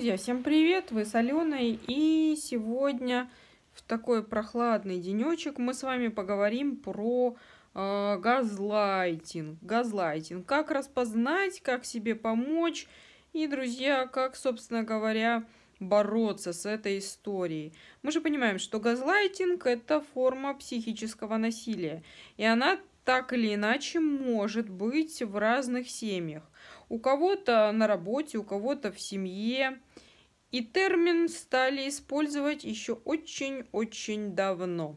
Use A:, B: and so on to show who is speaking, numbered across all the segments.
A: Друзья, всем привет! Вы с Аленой. И сегодня в такой прохладный денечек мы с вами поговорим про э, газлайтинг. Газлайтинг. Как распознать, как себе помочь и, друзья, как, собственно говоря, бороться с этой историей. Мы же понимаем, что газлайтинг – это форма психического насилия. И она так или иначе может быть в разных семьях. У кого-то на работе, у кого-то в семье. И термин стали использовать еще очень-очень давно.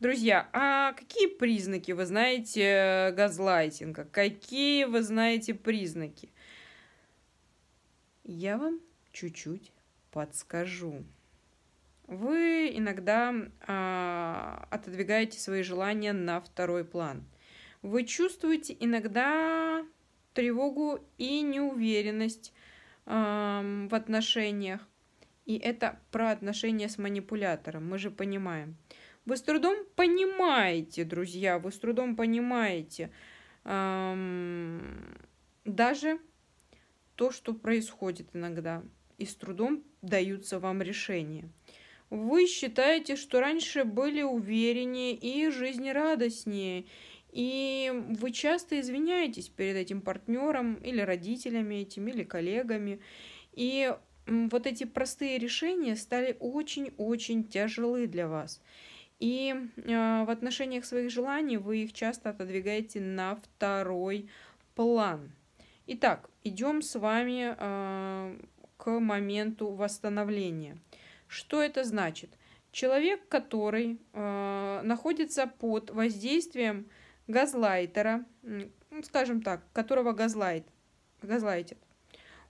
A: Друзья, а какие признаки вы знаете э, газлайтинга? Какие вы знаете признаки? Я вам чуть-чуть подскажу. Вы иногда э, отодвигаете свои желания на второй план. Вы чувствуете иногда тревогу и неуверенность э, в отношениях. И это про отношения с манипулятором, мы же понимаем. Вы с трудом понимаете, друзья, вы с трудом понимаете э, даже то, что происходит иногда. И с трудом даются вам решения. Вы считаете, что раньше были увереннее и жизнерадостнее, и вы часто извиняетесь перед этим партнером или родителями этим, или коллегами. И вот эти простые решения стали очень-очень тяжелы для вас. И а, в отношениях своих желаний вы их часто отодвигаете на второй план. Итак, идем с вами а, к моменту восстановления. Что это значит? Человек, который а, находится под воздействием газлайтера, ну, скажем так, которого газлайт, газлайтит,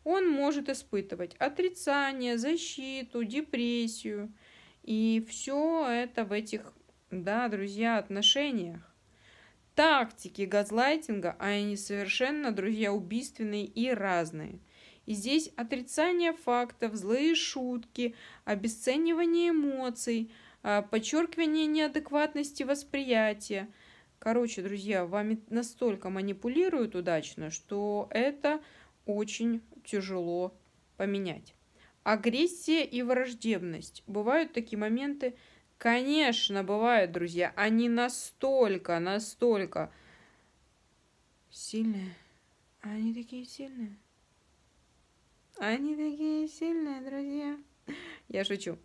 A: он может испытывать отрицание, защиту, депрессию. И все это в этих, да, друзья, отношениях. Тактики газлайтинга, а они совершенно, друзья, убийственные и разные. И здесь отрицание фактов, злые шутки, обесценивание эмоций, а, подчеркивание неадекватности восприятия – Короче, друзья, вами настолько манипулируют удачно, что это очень тяжело поменять. Агрессия и враждебность. Бывают такие моменты, конечно, бывают, друзья, они настолько, настолько сильные. Они такие сильные. Они такие сильные, друзья. Я шучу.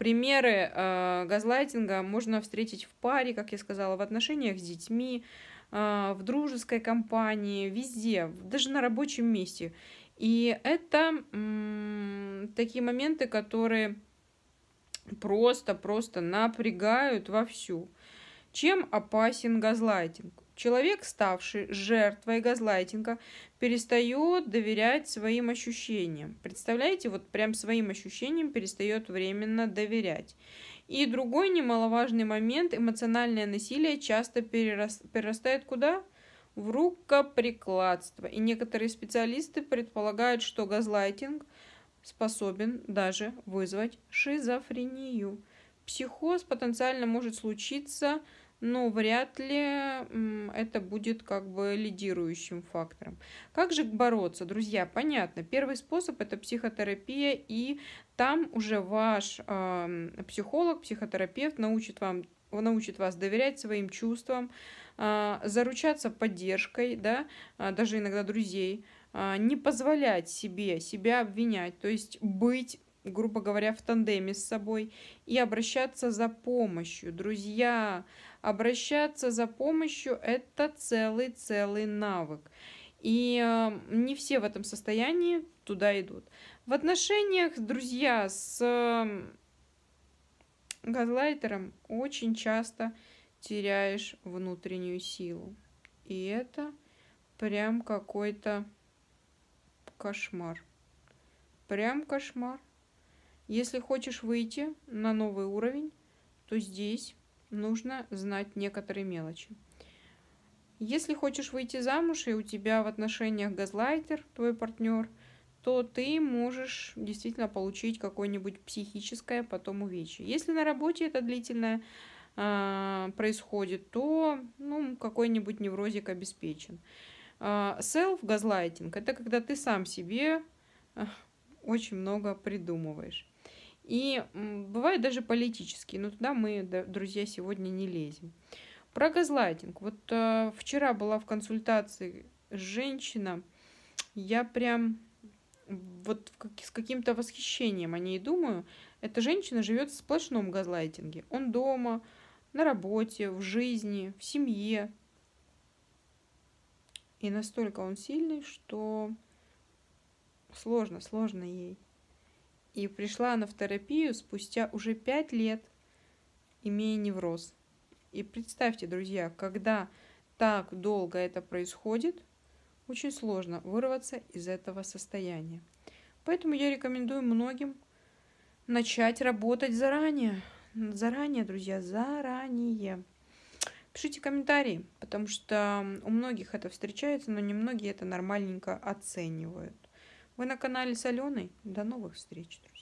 A: Примеры э, газлайтинга можно встретить в паре, как я сказала, в отношениях с детьми, э, в дружеской компании, везде, даже на рабочем месте. И это такие моменты, которые просто-просто напрягают вовсю. Чем опасен газлайтинг? Человек, ставший жертвой газлайтинга, перестает доверять своим ощущениям. Представляете, вот прям своим ощущениям перестает временно доверять. И другой немаловажный момент – эмоциональное насилие часто перерастает куда? В рукоприкладство. И некоторые специалисты предполагают, что газлайтинг способен даже вызвать шизофрению. Психоз потенциально может случиться но ну, вряд ли это будет как бы лидирующим фактором. Как же бороться, друзья? Понятно, первый способ это психотерапия, и там уже ваш э, психолог, психотерапевт научит вам научит вас доверять своим чувствам, э, заручаться поддержкой, да, а, даже иногда друзей, э, не позволять себе себя обвинять, то есть быть грубо говоря, в тандеме с собой и обращаться за помощью. Друзья, обращаться за помощью – это целый-целый навык. И эм, не все в этом состоянии туда идут. В отношениях, друзья, с эм, газлайтером очень часто теряешь внутреннюю силу. И это прям какой-то кошмар. Прям кошмар. Если хочешь выйти на новый уровень, то здесь нужно знать некоторые мелочи. Если хочешь выйти замуж, и у тебя в отношениях газлайтер, твой партнер, то ты можешь действительно получить какое-нибудь психическое потом увечье. Если на работе это длительное э, происходит, то ну, какой-нибудь неврозик обеспечен. Селф-газлайтинг – это когда ты сам себе а, очень много придумываешь и бывает даже политические, но туда мы, друзья, сегодня не лезем. Про газлайтинг. Вот э, вчера была в консультации женщина, я прям вот с каким-то восхищением о ней думаю. Эта женщина живет в сплошном газлайтинге. Он дома, на работе, в жизни, в семье. И настолько он сильный, что сложно, сложно ей. И пришла она в терапию спустя уже пять лет, имея невроз. И представьте, друзья, когда так долго это происходит, очень сложно вырваться из этого состояния. Поэтому я рекомендую многим начать работать заранее. Заранее, друзья, заранее. Пишите комментарии, потому что у многих это встречается, но немногие это нормальненько оценивают. Вы на канале Соленый. До новых встреч, друзья.